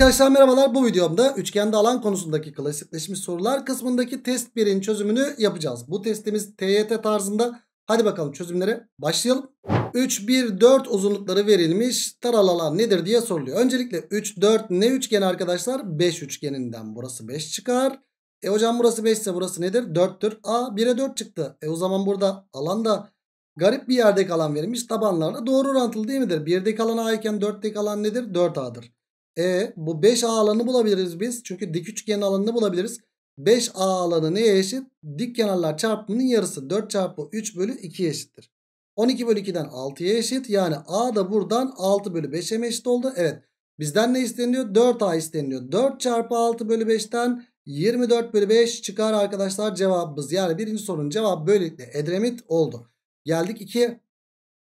Arkadaşlar merhabalar bu videomda üçgende alan konusundaki klasikleşmiş sorular kısmındaki test 1'in çözümünü yapacağız. Bu testimiz TYT tarzında hadi bakalım çözümlere başlayalım. 3, 1, 4 uzunlukları verilmiş taral alan nedir diye soruluyor. Öncelikle 3, 4 ne üçgeni arkadaşlar? 5 üçgeninden burası 5 çıkar. E hocam burası 5 ise burası nedir? 4'tür. A 1'e 4 çıktı. E o zaman burada alanda garip bir yerde alan verilmiş. Tabanlarına doğru orantılı değil midir? 1'deki alan A iken 4'teki alan nedir? 4A'dır. E bu 5A alanını bulabiliriz biz. Çünkü dik üçgenin alanını bulabiliriz. 5A alanı neye eşit? Dik kenarlar çarpımının yarısı. 4 çarpı 3 bölü 2 eşittir. 12 bölü 2'den 6'ya eşit. Yani A da buradan 6 bölü 5'e eşit oldu? Evet. Bizden ne isteniyor? 4A isteniyor. 4 çarpı 6 bölü 5'ten 24 bölü 5 çıkar arkadaşlar cevabımız. Yani birinci sorunun cevabı böylelikle Edremit oldu. Geldik 2'ye.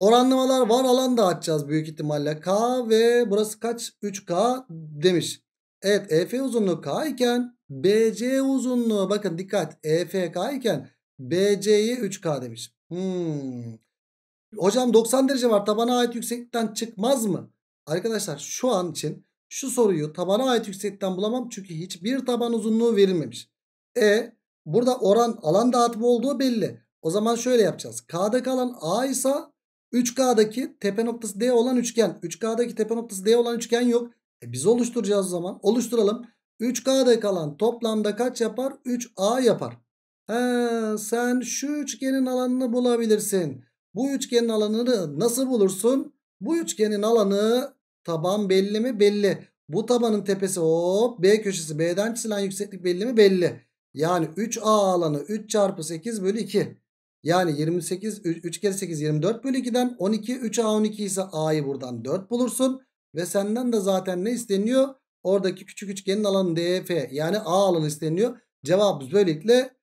Oranlamalar var alan da açacağız büyük ihtimalle. K ve burası kaç? 3K demiş. Evet EF uzunluğu K iken BC uzunluğu bakın dikkat EF K iken bc'yi 3K demiş. Hmm. Hocam 90 derece var tabana ait yükseklikten çıkmaz mı? Arkadaşlar şu an için şu soruyu tabana ait yükseklikten bulamam. Çünkü hiçbir taban uzunluğu verilmemiş. E burada oran alan dağıtımı olduğu belli. O zaman şöyle yapacağız. K'da kalan A ise 3K'daki tepe noktası D olan üçgen. 3K'daki tepe noktası D olan üçgen yok. E biz oluşturacağız o zaman. Oluşturalım. 3K'da kalan toplamda kaç yapar? 3A yapar. He, sen şu üçgenin alanını bulabilirsin. Bu üçgenin alanını nasıl bulursun? Bu üçgenin alanı taban belli mi? Belli. Bu tabanın tepesi hop B köşesi B'den çizilen yükseklik belli mi? Belli. Yani 3A alanı 3 çarpı 8 bölü 2. Yani 28 3 kere 8 24 bölü 2'den 12 3A12 ise A'yı buradan 4 bulursun. Ve senden de zaten ne isteniyor? Oradaki küçük üçgenin alanı DF yani A alanı isteniyor. Cevabımız böylelikle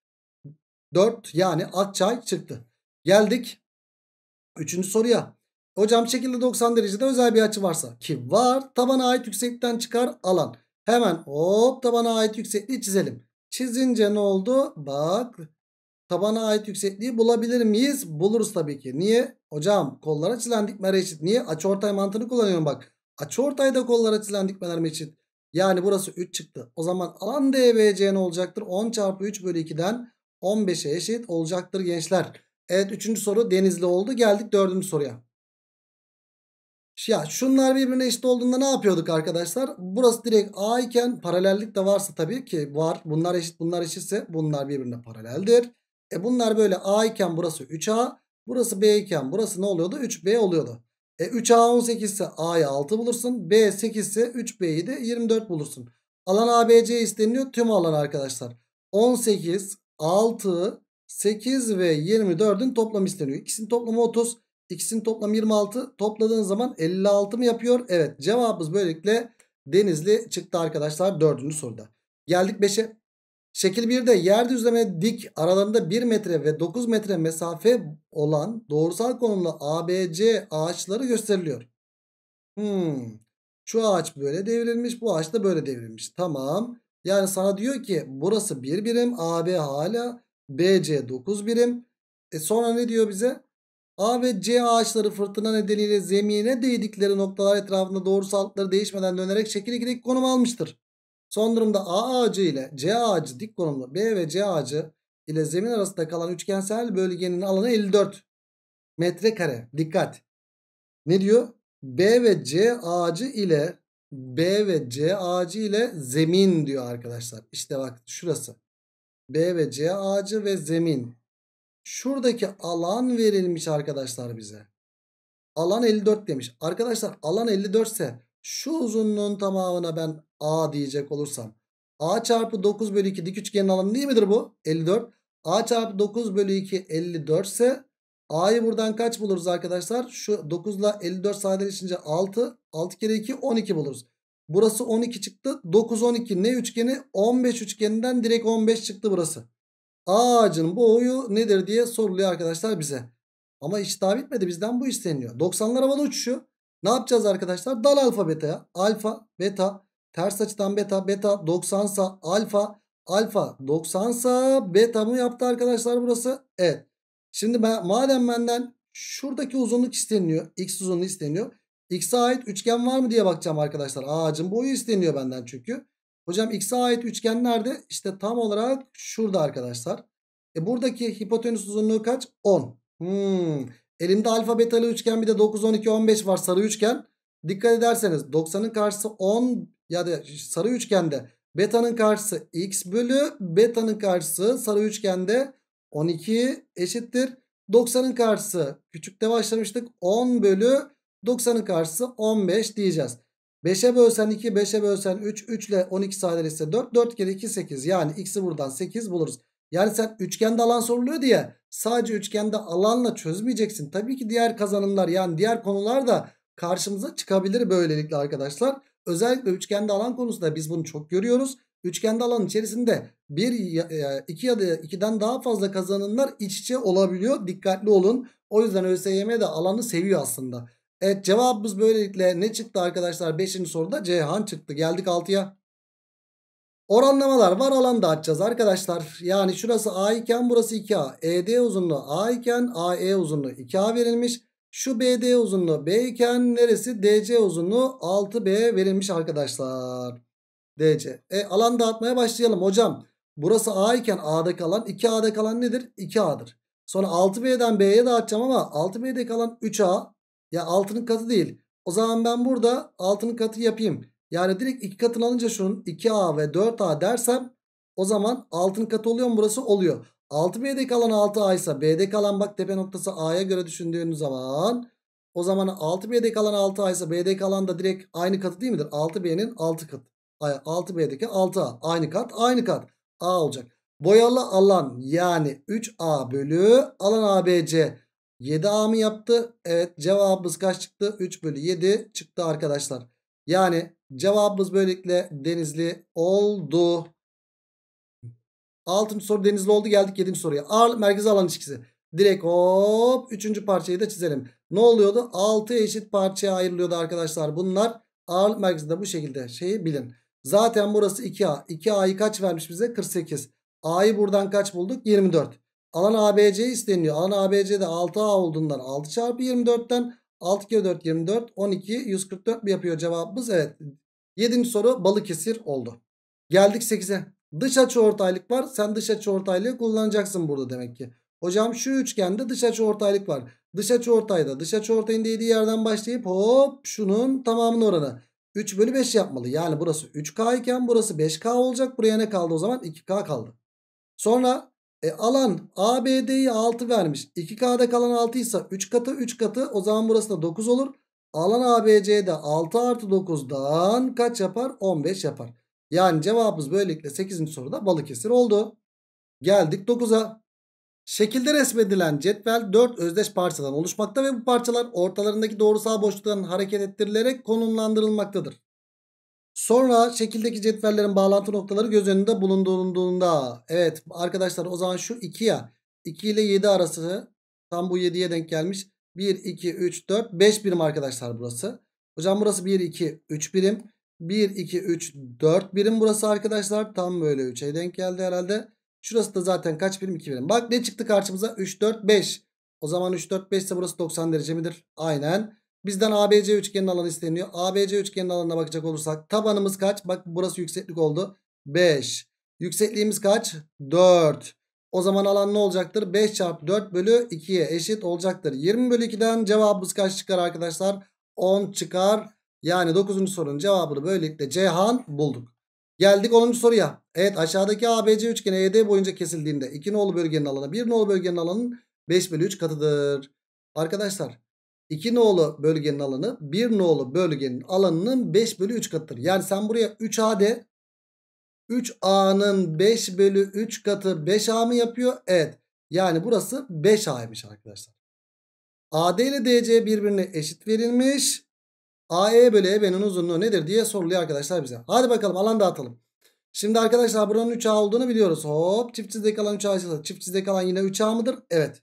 4 yani Akçay çıktı. Geldik 3. soruya. Hocam şekilde 90 derecede özel bir açı varsa ki var tabana ait yükseklikten çıkar alan. Hemen hop tabana ait yüksekliği çizelim. Çizince ne oldu? Bak tabana ait yüksekliği bulabilir miyiz? Buluruz tabii ki. Niye? Hocam kollara çilen dikmeler eşit. Niye? Açıortay mantığını kullanıyorum bak. Açıortayda kollara çilen dikmeler eşit. Yani burası 3 çıktı. O zaman alan DBC ne olacaktır? 10 çarpı 3 bölü 2'den 15'e eşit olacaktır gençler. Evet 3. soru denizli oldu. Geldik 4. soruya. Ya şunlar birbirine eşit olduğunda ne yapıyorduk arkadaşlar? Burası direkt A iken paralellik de varsa tabii ki var. Bunlar eşit bunlar eşitse bunlar birbirine paraleldir. E bunlar böyle A iken burası 3A. Burası B iken burası ne oluyordu? 3B oluyordu. E 3A 18 ise a'yı 6 bulursun. B 8 ise 3B'yi de 24 bulursun. Alan ABC isteniyor. Tüm alan arkadaşlar. 18, 6, 8 ve 24'ün toplamı isteniyor. İkisinin toplamı 30. İkisinin toplamı 26. Topladığın zaman 56 mı yapıyor? Evet cevabımız böylelikle Denizli çıktı arkadaşlar 4. soruda. Geldik 5'e. Şekil 1'de yer düzleme dik aralarında 1 metre ve 9 metre mesafe olan doğrusal konumlu ABC ağaçları gösteriliyor. Hmm. Şu ağaç böyle devrilmiş bu ağaç da böyle devrilmiş. Tamam. Yani sana diyor ki burası 1 bir birim AB hala BC 9 birim. E sonra ne diyor bize? A ve C ağaçları fırtına nedeniyle zemine değdikleri noktalar etrafında doğrusallıkları değişmeden dönerek şekil 2'deki konum almıştır. Son durumda A ağacı ile C ağacı dik konumlu B ve C ağacı ile zemin arasında kalan üçgensel bölgenin alanı 54 metrekare. Dikkat. Ne diyor? B ve C ağacı ile B ve C ağacı ile zemin diyor arkadaşlar. İşte bak şurası. B ve C ağacı ve zemin. Şuradaki alan verilmiş arkadaşlar bize. Alan 54 demiş. Arkadaşlar alan 54 ise şu uzunluğun tamamına ben A diyecek olursam. A çarpı 9 bölü 2 dik üçgenin alanı değil midir bu? 54. A çarpı 9 bölü 2 54 ise A'yı buradan kaç buluruz arkadaşlar? Şu 9 ile 54 sadeleşince 6. 6 kere 2 12 buluruz. Burası 12 çıktı. 9 12 ne üçgeni? 15 üçgeninden direkt 15 çıktı burası. A Ağacın boyu nedir diye soruluyor arkadaşlar bize. Ama iş daha bitmedi. Bizden bu isteniyor. 90'lar havada uçuşuyor. Ne yapacağız arkadaşlar? Dal alfa ya, Alfa, beta, ters açıdan beta, beta 90 sa alfa, alfa 90 sa beta mı yaptı arkadaşlar burası? Evet. Şimdi ben, madem benden şuradaki uzunluk isteniyor. X uzunluğu isteniyor. X'e ait üçgen var mı diye bakacağım arkadaşlar. Ağacın boyu isteniyor benden çünkü. Hocam X'e ait üçgen nerede? İşte tam olarak şurada arkadaşlar. E buradaki hipotenüs uzunluğu kaç? 10. Hmm. Elimde alfa betalı üçgen bir de 9, 12, 15 var sarı üçgen. Dikkat ederseniz 90'ın karşısı 10 ya da sarı üçgende beta'nın karşısı x bölü beta'nın karşısı sarı üçgende 12 eşittir. 90'ın karşısı küçükte başlamıştık 10 bölü 90'ın karşısı 15 diyeceğiz. 5'e bölsen 2, 5'e bölsen 3, 3 ile 12 ise 4, 4 kere 2 8 yani x'i buradan 8 buluruz. Yani sen üçgende alan soruluyor diye sadece üçgende alanla çözmeyeceksin. Tabii ki diğer kazanımlar yani diğer konular da karşımıza çıkabilir böylelikle arkadaşlar. Özellikle üçgende alan konusunda biz bunu çok görüyoruz. Üçgende alan içerisinde bir, e, iki ya da ikiden daha fazla kazanımlar iç içe olabiliyor. Dikkatli olun. O yüzden ÖSYM de alanı seviyor aslında. Evet cevabımız böylelikle ne çıktı arkadaşlar? Beşinci soruda Ceyhan çıktı. Geldik altıya. Oranlamalar var alanda açacağız arkadaşlar. Yani şurası A iken burası 2A. ED uzunluğu A iken AE uzunluğu 2A verilmiş. Şu BD uzunluğu B iken neresi? DC uzunluğu 6B verilmiş arkadaşlar. DC. E alan dağıtmaya başlayalım hocam. Burası A iken A'da kalan 2A'da kalan nedir? 2A'dır. Sonra 6B'den B'ye dağıtacağım ama 6B'de kalan 3A. Ya 6'nın katı değil. O zaman ben burada 6'nın katı yapayım. Yani direkt 2 katını alınca şunun 2A ve 4A dersem o zaman 6'nın katı oluyor mu burası? Oluyor. 6B'de kalan 6A ise B'de kalan bak tepe noktası A'ya göre düşündüğünüz zaman o zaman 6B'de kalan 6A ise B'de kalan da direkt aynı katı değil midir? 6B'nin 6 katı. 6B'deki 6A aynı kat aynı kat A olacak. Boyalı alan yani 3A bölü alan ABC 7A mı yaptı? Evet cevabımız kaç çıktı? 3 bölü 7 çıktı arkadaşlar. Yani cevabımız böylelikle denizli oldu. Altıncı soru denizli oldu. Geldik yedinci soruya. Ağırlık merkezi alan ilişkisi. Direkt hop üçüncü parçayı da çizelim. Ne oluyordu? Altı eşit parçaya ayrılıyordu arkadaşlar. Bunlar ağırlık merkezinde bu şekilde şeyi bilin. Zaten burası 2A. 2A'yı kaç vermiş bize? 48. A'yı buradan kaç bulduk? 24. Alan ABC isteniyor. Alan ABC'de 6A olduğundan 6 çarpı 24'ten 6 kere 4 24. 12 144 mi yapıyor cevabımız? Evet. 7. soru Balıkesir oldu. Geldik 8'e. Dış açı ortaylık var. Sen dış açı ortaylığı kullanacaksın burada demek ki. Hocam şu üçgende dış açı ortaylık var. Dış açı ortayda dış açı ortayın değdiği yerden başlayıp hop şunun tamamını oranı. 3 bölü 5 yapmalı. Yani burası 3K iken burası 5K olacak. Buraya ne kaldı o zaman? 2K kaldı. Sonra e, alan ABD'yi 6 vermiş. 2K'da kalan 6 ise 3 katı 3 katı o zaman burası da 9 olur. Alan ABC'de 6 artı 9'dan kaç yapar? 15 yapar. Yani cevabımız böylelikle 8. soruda Balıkesir oldu. Geldik 9'a. Şekilde resmedilen cetvel 4 özdeş parçadan oluşmakta ve bu parçalar ortalarındaki doğrusal boşluktan hareket ettirilerek konumlandırılmaktadır. Sonra şekildeki cetvellerin bağlantı noktaları göz önünde bulunduğunda. Evet arkadaşlar o zaman şu 2 ya. 2 ile 7 arası tam bu 7'ye denk gelmiş. 1, 2, 3, 4, 5 birim arkadaşlar burası. Hocam burası 1, 2, 3 birim. 1, 2, 3, 4 birim burası arkadaşlar. Tam böyle 3'e denk geldi herhalde. Şurası da zaten kaç birim? 2 birim. Bak ne çıktı karşımıza? 3, 4, 5. O zaman 3, 4, 5 ise burası 90 derece midir? Aynen. Bizden ABC üçgenin alanı isteniyor. ABC üçgenin alanına bakacak olursak tabanımız kaç? Bak burası yükseklik oldu. 5. Yüksekliğimiz kaç? 4. O zaman alan ne olacaktır? 5 çarpı 4 bölü 2'ye eşit olacaktır. 20 bölü 2'den cevabımız kaç çıkar arkadaşlar? 10 çıkar. Yani 9. sorunun cevabını böylelikle Ceyhan bulduk. Geldik 10. soruya. Evet aşağıdaki ABC üçgeni ED boyunca kesildiğinde 2 nolu bölgenin alanı 1 nolu bölgenin alanının 5 bölü 3 katıdır. Arkadaşlar 2 nolu bölgenin alanı 1 nolu bölgenin alanının 5 bölü 3 katıdır. Yani sen buraya 3A de 3A'nın 5 bölü 3 katı 5A mı yapıyor? Evet. Yani burası 5A'ymış arkadaşlar. AD ile DC birbirine eşit verilmiş. AE bölü EB'nin uzunluğu nedir diye soruluyor arkadaşlar bize. Hadi bakalım alan dağıtalım. Şimdi arkadaşlar buranın 3A olduğunu biliyoruz. Hop çift çizdeki alan 3A. Çift çizdeki alan yine 3A mıdır? Evet.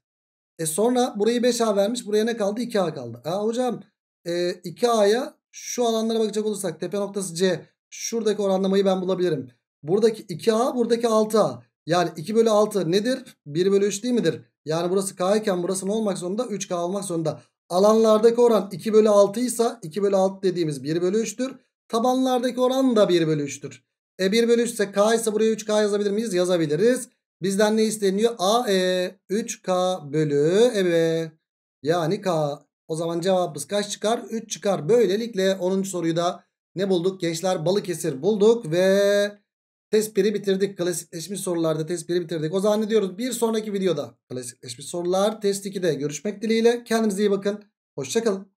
E sonra burayı 5A vermiş. Buraya ne kaldı? 2A kaldı. Ha hocam e, 2A'ya şu alanlara bakacak olursak tepe noktası C. Şuradaki oranlamayı ben bulabilirim. Buradaki 2A buradaki 6A. Yani 2 bölü 6 nedir? 1 bölü 3 değil midir? Yani burası K iken burası ne olmak zorunda? 3K olmak zorunda. Alanlardaki oran 2 bölü 6 ise 2 bölü 6 dediğimiz 1 bölü 3'tür. Tabanlardaki oran da 1 bölü 3'tür. E 1 bölü 3 ise K ise buraya 3K yazabilir miyiz? Yazabiliriz. Bizden ne isteniyor? AE 3K bölü EBE. Yani K. O zaman cevabımız kaç çıkar? 3 çıkar. Böylelikle 10. soruyu da ne bulduk? Gençler Balıkesir bulduk ve test 1'i bitirdik. Klasikleşmiş sorularda test bitirdik. O zaman ne diyoruz? Bir sonraki videoda klasikleşmiş sorular test 2'de görüşmek dileğiyle. Kendinize iyi bakın. Hoşçakalın.